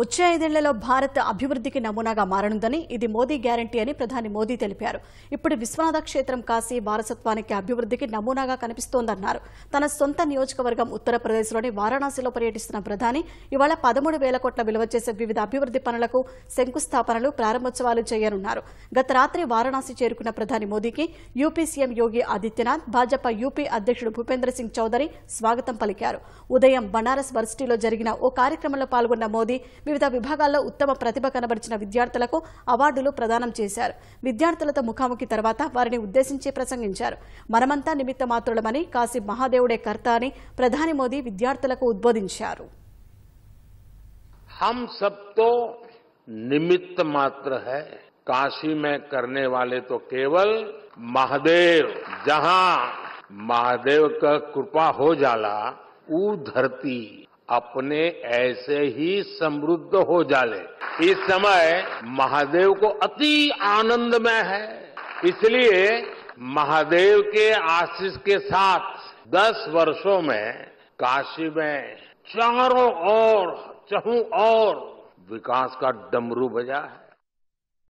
వచ్చే ఐదేళ్లలో భారత్ అభివృద్ధికి నమూనాగా మారనుందని ఇది మోదీ గ్యారంటీ అని ప్రధాని మోదీ తెలిపారు ఇప్పుడు విశ్వనాథ క్షేత్రం కాశీ వారసత్వానికి అభివృద్ధికి నమూనాగా కనిపిస్తోందన్నారు తన సొంత నియోజకవర్గం ఉత్తరప్రదేశ్లోని వారణాసిలో పర్యటిస్తున్న ప్రధాని ఇవాళ పదమూడు వేల కోట్ల విలువ చేసే వివిధ అభివృద్ధి పనులకు శంకుస్థాపనలు ప్రారంభోత్సవాలు చేయనున్నారు గత రాత్రి వారణాసి చేరుకున్న ప్రధాని మోదీకి UP CM Yogi Adityanath Bhajapa UP అధ్యక్షుడు భూపేంద్ర సింగ్ చౌదరి స్వాగతం పలికారు ఉదయం బనారస్ వర్సిటీలో జరిగిన ఓ కార్యక్రమంలో పాల్గొన్న మోదీ వివిధ విభాగాల్లో ఉత్తమ ప్రతిభ కనబరిచిన విద్యార్థులకు అవార్డులు ప్రదానం చేశారు విద్యార్థులతో ముఖాముఖి తర్వాత వారిని ఉద్దేశించి ప్రసంగించారు మనమంతా నిమిత్త మాత్రులమని కాశీ మహాదేవుడే కర్త అని ప్రధాని మోదీ విద్యార్థులకు ఉద్బోధించారు काशी में करने वाले तो केवल महादेव जहां महादेव का कृपा हो जाला ऊ धरती अपने ऐसे ही समृद्ध हो जाले इस समय महादेव को अति आनंद में है इसलिए महादेव के आशीष के साथ दस वर्षों में काशी में चारों ओर चहू और विकास का डमरू बजा है